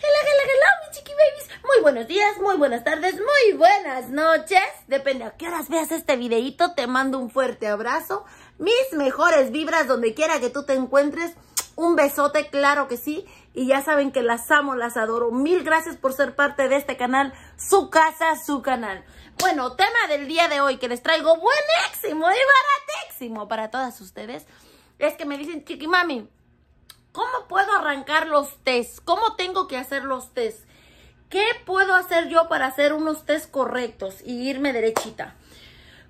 Hello, hello, hello, mi chiqui babies. Muy buenos días, muy buenas tardes, muy buenas noches. Depende a qué horas veas este videito, te mando un fuerte abrazo. Mis mejores vibras donde quiera que tú te encuentres. Un besote, claro que sí. Y ya saben que las amo, las adoro. Mil gracias por ser parte de este canal, su casa, su canal. Bueno, tema del día de hoy que les traigo buenísimo y baratísimo para todas ustedes. Es que me dicen, chiqui mami, ¿Cómo puedo arrancar los test? ¿Cómo tengo que hacer los test? ¿Qué puedo hacer yo para hacer unos test correctos y irme derechita?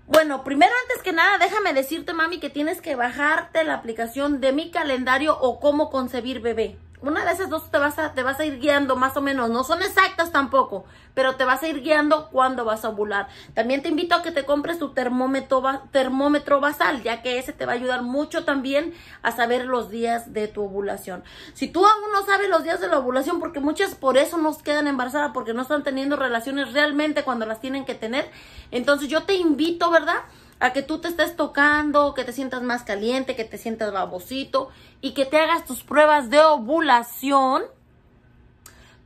Bueno, primero antes que nada, déjame decirte, mami, que tienes que bajarte la aplicación de mi calendario o cómo concebir bebé una de esas dos te vas, a, te vas a ir guiando más o menos. No son exactas tampoco, pero te vas a ir guiando cuando vas a ovular. También te invito a que te compres tu termómetro, termómetro basal, ya que ese te va a ayudar mucho también a saber los días de tu ovulación. Si tú aún no sabes los días de la ovulación, porque muchas por eso nos quedan embarazadas, porque no están teniendo relaciones realmente cuando las tienen que tener, entonces yo te invito, ¿verdad? a que tú te estés tocando, que te sientas más caliente, que te sientas babosito y que te hagas tus pruebas de ovulación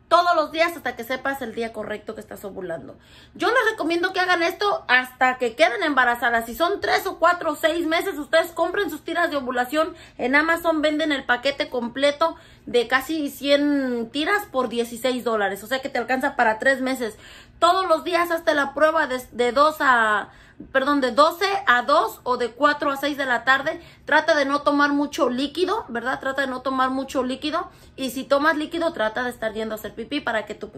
todos los días hasta que sepas el día correcto que estás ovulando. Yo les recomiendo que hagan esto hasta que queden embarazadas. Si son tres o cuatro o seis meses, ustedes compren sus tiras de ovulación. En Amazon venden el paquete completo de casi 100 tiras por 16 dólares. O sea que te alcanza para tres meses. Todos los días hasta la prueba de, de dos a perdón, de 12 a 2 o de 4 a 6 de la tarde. Trata de no tomar mucho líquido, ¿verdad? Trata de no tomar mucho líquido. Y si tomas líquido, trata de estar yendo a hacer pipí para que tu,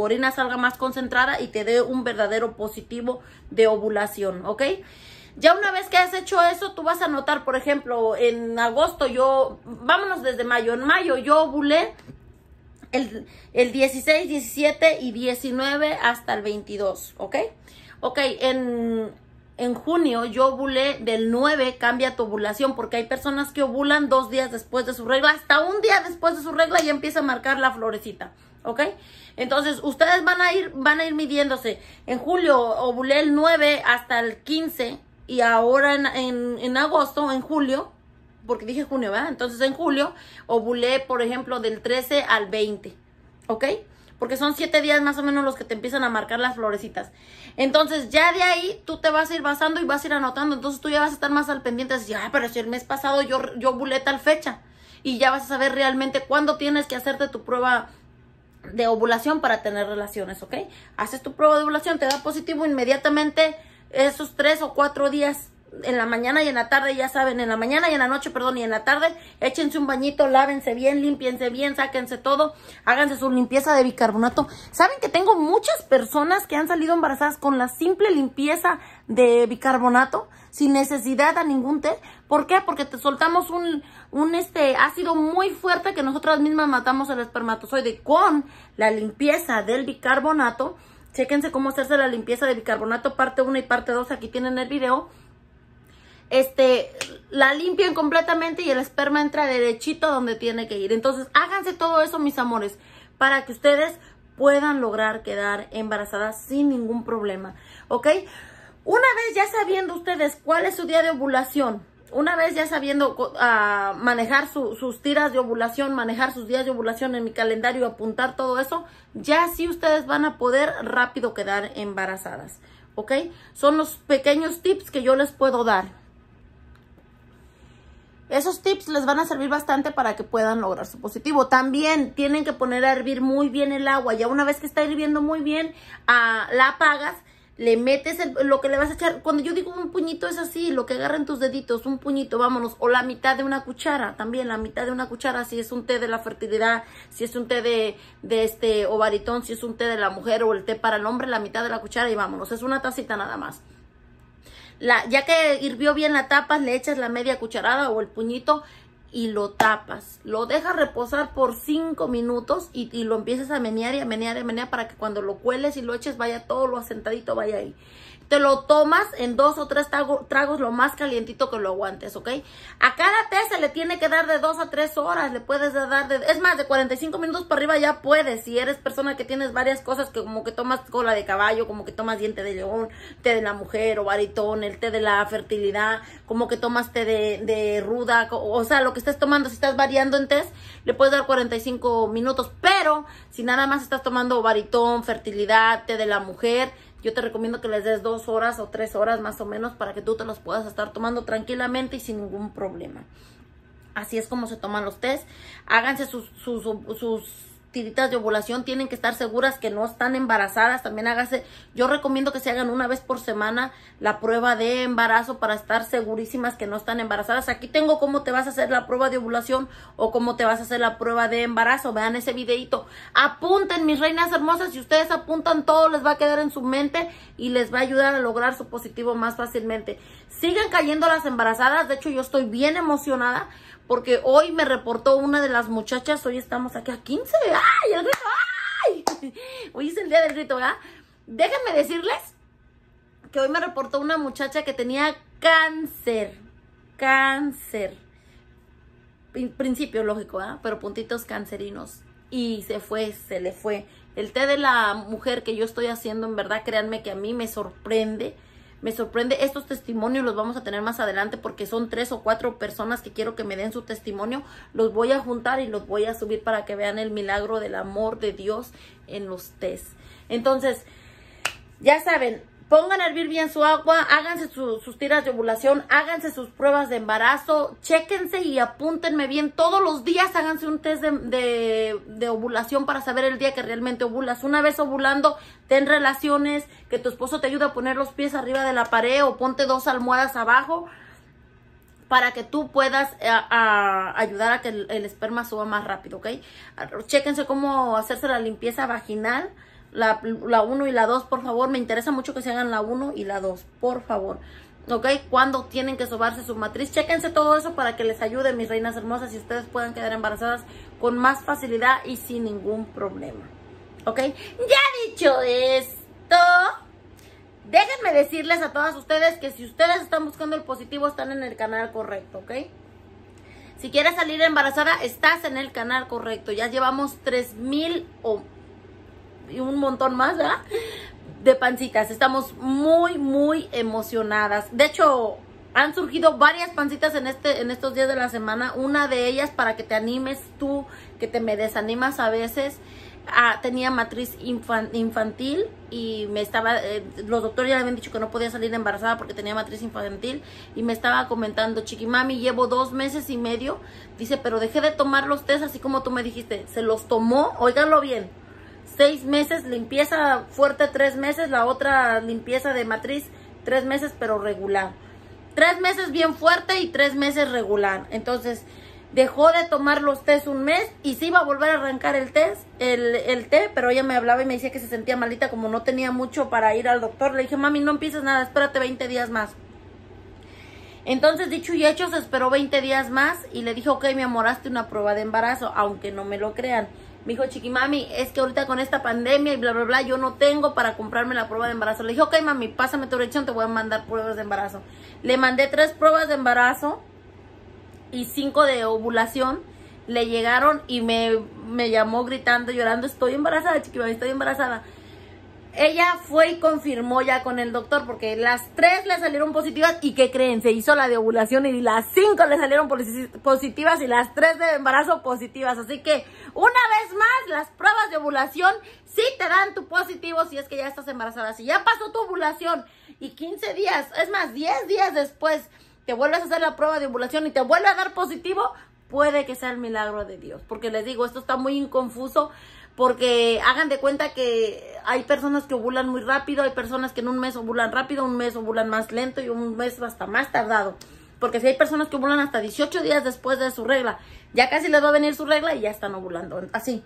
orina salga más concentrada y te dé un verdadero positivo de ovulación, ¿ok? Ya una vez que has hecho eso, tú vas a notar, por ejemplo, en agosto yo, vámonos desde mayo, en mayo yo ovulé el, el 16, 17 y 19 hasta el 22, ¿ok? ok, en, junio yo ovulé del 9, cambia tu ovulación, porque hay personas que ovulan dos días después de su regla, hasta un día después de su regla ya empieza a marcar la florecita, ¿ok? Entonces, ustedes van a ir, van a ir midiéndose. En julio ovulé el 9 hasta el 15 y ahora en, en agosto, en julio, porque dije junio, ¿verdad? Entonces en julio ovulé, por ejemplo, del 13 al 20, ¿ok? porque son siete días más o menos los que te empiezan a marcar las florecitas. Entonces ya de ahí tú te vas a ir basando y vas a ir anotando, entonces tú ya vas a estar más al pendiente de decir, ah, pero si el mes pasado yo, yo tal fecha y ya vas a saber realmente cuándo tienes que hacerte tu prueba de ovulación para tener relaciones, ¿ok? Haces tu prueba de ovulación, te da positivo inmediatamente esos tres o cuatro días en la mañana y en la tarde, ya saben, en la mañana y en la noche, perdón, y en la tarde, échense un bañito, lávense bien, limpiense bien, sáquense todo, háganse su limpieza de bicarbonato. Saben que tengo muchas personas que han salido embarazadas con la simple limpieza de bicarbonato, sin necesidad a ningún té. ¿Por qué? Porque te soltamos un, un este ácido muy fuerte que nosotras mismas matamos el espermatozoide con la limpieza del bicarbonato. Chéquense cómo hacerse la limpieza de bicarbonato parte 1 y parte 2, aquí tienen el video este, la limpien completamente y el esperma entra derechito donde tiene que ir. Entonces, háganse todo eso, mis amores, para que ustedes puedan lograr quedar embarazadas sin ningún problema, ¿ok? Una vez ya sabiendo ustedes cuál es su día de ovulación, una vez ya sabiendo ah, manejar sus tiras de ovulación, manejar sus días de ovulación en mi calendario, apuntar todo eso, ya sí ustedes van a poder rápido quedar embarazadas, ¿ok? Son los pequeños tips que yo les puedo dar. Esos tips les van a servir bastante para que puedan lograr su positivo. También tienen que poner a hervir muy bien el agua. Ya una vez que está hirviendo muy bien, ah, la apagas le metes lo que le vas a echar. Cuando yo digo un puñito es así, lo que agarren tus deditos, un puñito, vámonos. O la mitad de una cuchara, también la mitad de una cuchara, si es un té de la fertilidad, si es un té de, de este ovaritón, si es un té de la mujer o el té para el hombre, la mitad de la cuchara y vámonos. Es una tacita nada más ya que hirvió bien la tapas, le echas la media cucharada o el puñito y lo tapas. Lo dejas reposar por 5 minutos y, y, lo empiezas a menear y a menear y a menear para que cuando lo cueles y lo eches vaya todo lo asentadito, vaya ahí te lo tomas en dos o tres tragos lo más calientito que lo aguantes, ¿ok? A cada té se le tiene que dar de dos a tres horas, le puedes dar de... Es más, de 45 minutos para arriba ya puedes, si eres persona que tienes varias cosas, que como que tomas cola de caballo, como que tomas diente de león, té de la mujer o baritón, el té de la fertilidad, como que tomas té de, ruda, o, sea, lo que estés tomando, si estás variando en té, le puedes dar 45 minutos, pero si nada más estás tomando baritón, fertilidad, té de la mujer, yo te recomiendo que les des dos horas o tres horas más o menos para que tú te los puedas estar tomando tranquilamente y sin ningún problema. Así es como se toman los test. Háganse sus, sus tiritas de ovulación, tienen que estar seguras que no están embarazadas, también hágase, yo recomiendo que se hagan una vez por semana la prueba de embarazo para estar segurísimas que no están embarazadas. Aquí tengo cómo te vas a hacer la prueba de ovulación o cómo te vas a hacer la prueba de embarazo, vean ese videito. Apunten, mis reinas hermosas, si ustedes apuntan todo les va a quedar en su mente y les va a ayudar a lograr su positivo más fácilmente. Sigan cayendo las embarazadas, de hecho yo estoy bien emocionada porque hoy me reportó una de las muchachas, hoy estamos aquí a 15. ¡Ay, el grito! ¡Ay! Hoy es el día del grito, ¿verdad? Déjenme decirles que hoy me reportó una muchacha que tenía cáncer. Cáncer. En principio lógico, ¿ah? Pero puntitos cancerinos. Y se fue, se le fue. El té de la mujer que yo estoy haciendo, en verdad, créanme que a mí me sorprende me sorprende, estos testimonios los vamos a tener más adelante porque son tres o cuatro personas que quiero que me den su testimonio. Los voy a juntar y los voy a subir para que vean el milagro del amor de Dios en los test. Entonces, ya saben, pongan a hervir bien su agua, háganse sus tiras de ovulación, háganse sus pruebas de embarazo, chéquense y apúntenme bien. Todos los días háganse un test de, ovulación para saber el día que realmente ovulas. Una vez ovulando, ten relaciones, que tu esposo te ayude a poner los pies arriba de la pared o ponte dos almohadas abajo para que tú puedas eh, ayudar a que el, esperma suba más rápido, ¿ok? Chéquense cómo hacerse la limpieza vaginal la, 1 y la 2, por favor. Me interesa mucho que se hagan la 1 y la 2, por favor. ¿Ok? Cuando tienen que sobarse su matriz. Chéquense todo eso para que les ayude, mis reinas hermosas, y ustedes puedan quedar embarazadas con más facilidad y sin ningún problema. ¿Ok? Ya dicho esto, déjenme decirles a todas ustedes que si ustedes están buscando el positivo, están en el canal correcto, ¿ok? Si quieres salir embarazada, estás en el canal correcto. Ya llevamos 3,000 o y un montón más, De pancitas. Estamos muy, muy emocionadas. De hecho, han surgido varias pancitas en, este, en estos días de la semana. Una de ellas para que te animes tú, que te me desanimas a veces. Ah, tenía matriz infantil y me estaba, eh, los doctores ya habían dicho que no podía salir embarazada porque tenía matriz infantil y me estaba comentando, chiquimami, llevo dos meses y medio, dice, pero dejé de tomar los test así como tú me dijiste, se los tomó, óiganlo bien, seis meses, limpieza fuerte tres meses, la otra limpieza de matriz tres meses, pero regular. Tres meses bien fuerte y tres meses regular. Entonces, dejó de tomar los test un mes y sí iba a volver a arrancar el test, el, el, té, pero ella me hablaba y me decía que se sentía malita, como no tenía mucho para ir al doctor. Le dije, mami, no empieces nada, espérate 20 días más. Entonces, dicho y hecho, se esperó 20 días más y le dijo ok, mi amor, hazte una prueba de embarazo, aunque no me lo crean. Me dijo, chiqui mami, es que ahorita con esta pandemia y bla, bla, bla, yo no tengo para comprarme la prueba de embarazo. Le dije, ok, mami, pásame tu dirección, te voy a mandar pruebas de embarazo. Le mandé tres pruebas de embarazo y cinco de ovulación. Le llegaron y me, me llamó gritando, llorando, estoy embarazada, chiqui estoy embarazada ella fue y confirmó ya con el doctor porque las tres le salieron positivas y ¿qué creen? Se hizo la de ovulación y las cinco le salieron positivas y las tres de embarazo positivas. Así que una vez más, las pruebas de ovulación sí te dan tu positivo si es que ya estás embarazada. Si ya pasó tu ovulación y 15 días, es más, 10 días después te vuelves a hacer la prueba de ovulación y te vuelve a dar positivo, puede que sea el milagro de Dios. Porque les digo, esto está muy inconfuso porque hagan de cuenta que hay personas que ovulan muy rápido, hay personas que en un mes ovulan rápido, un mes ovulan más lento y un mes hasta más tardado. Porque si hay personas que ovulan hasta 18 días después de su regla, ya casi les va a venir su regla y ya están ovulando. Así.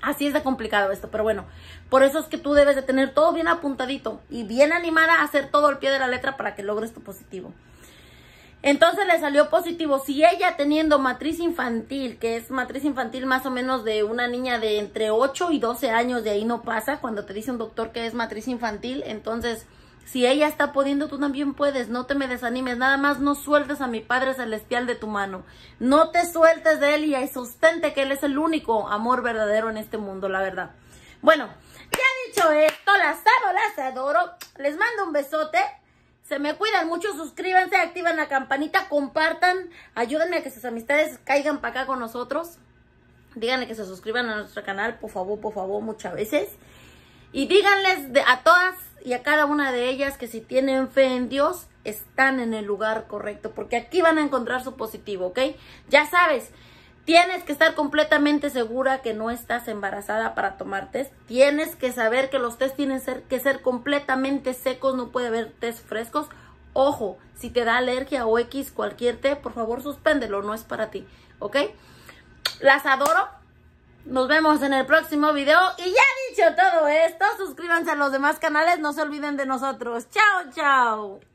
Así es de complicado esto, pero bueno, por eso es que tú debes de tener todo bien apuntadito y bien animada a hacer todo al pie de la letra para que logres tu positivo. Entonces le salió positivo. Si ella teniendo matriz infantil, que es matriz infantil más o menos de una niña de entre 8 y 12 años, de ahí no pasa, cuando te dice un doctor que es matriz infantil, entonces si ella está pudiendo, tú también puedes, no te me desanimes, nada más no sueltes a mi Padre Celestial de tu mano, no te sueltes de él y sostente que él es el único amor verdadero en este mundo, la verdad. Bueno, ya dicho esto, las amo, las adoro, les mando un besote. Se me cuidan mucho, suscríbanse, activan la campanita, compartan, ayúdenme a que sus amistades caigan para acá con nosotros. Díganle que se suscriban a nuestro canal, por favor, por favor, muchas veces. Y díganles a todas y a cada una de ellas que si tienen fe en Dios, están en el lugar correcto, porque aquí van a encontrar su positivo, ¿ok? Ya sabes, Tienes que estar completamente segura que no estás embarazada para tomar test. Tienes que saber que los test tienen que ser completamente secos, no puede haber test frescos. Ojo, si te da alergia o X, cualquier té, por favor suspéndelo, no es para ti, ¿ok? Las adoro. Nos vemos en el próximo video. Y ya dicho todo esto, suscríbanse a los demás canales, no se olviden de nosotros. Chao, chao.